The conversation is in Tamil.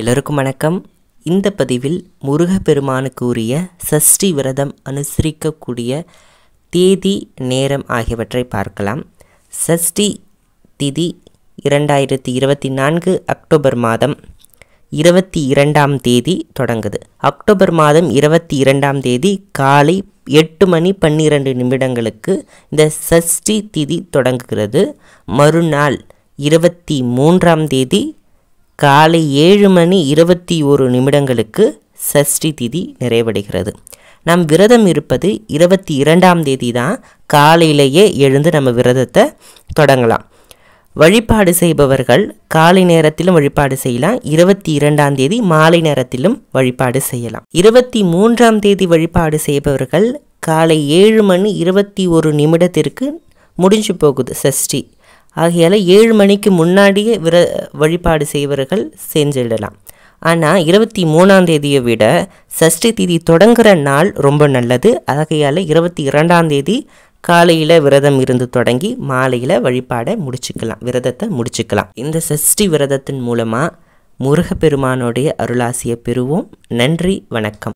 எல்லோருக்கும் வணக்கம் இந்த பதிவில் முருகப்பெருமானுக்கு உரிய சஷ்டி விரதம் அனுசரிக்கக்கூடிய தேதி நேரம் ஆகியவற்றை பார்க்கலாம் சஷ்டி திதி இரண்டாயிரத்தி இருபத்தி நான்கு அக்டோபர் மாதம் இருபத்தி இரண்டாம் தேதி தொடங்குது அக்டோபர் மாதம் இருபத்தி இரண்டாம் தேதி காலை எட்டு மணி பன்னிரண்டு நிமிடங்களுக்கு இந்த சஷ்டி திதி தொடங்குகிறது மறுநாள் இருபத்தி மூன்றாம் தேதி காலை ஏழு மணி இருபத்தி ஒரு நிமிடங்களுக்கு சஷ்டி திதி நிறைவடைகிறது நம் விரதம் இருப்பது இருபத்தி இரண்டாம் தேதி தான் காலையிலேயே எழுந்து நம்ம விரதத்தை தொடங்கலாம் வழிபாடு செய்பவர்கள் காலை நேரத்திலும் வழிபாடு செய்யலாம் இருபத்தி இரண்டாம் தேதி மாலை நேரத்திலும் வழிபாடு செய்யலாம் இருபத்தி மூன்றாம் தேதி வழிபாடு செய்பவர்கள் காலை ஏழு மணி இருபத்தி ஒரு நிமிடத்திற்கு முடிஞ்சு போகுது சஷ்டி ஆகையால் ஏழு மணிக்கு முன்னாடியே விர வழிபாடு செய்வர்கள் செஞ்சிடலாம் ஆனால் இருபத்தி மூணாம் தேதியை விட சஷ்டி தேதி தொடங்குகிற நாள் ரொம்ப நல்லது ஆகையால் இருபத்தி இரண்டாம் தேதி காலையில் விரதம் இருந்து தொடங்கி மாலையில் வழிபாடை முடிச்சுக்கலாம் விரதத்தை முடிச்சுக்கலாம் இந்த சஷ்டி விரதத்தின் மூலமாக முருகப்பெருமானுடைய அருளாசியை பெறுவோம் நன்றி வணக்கம்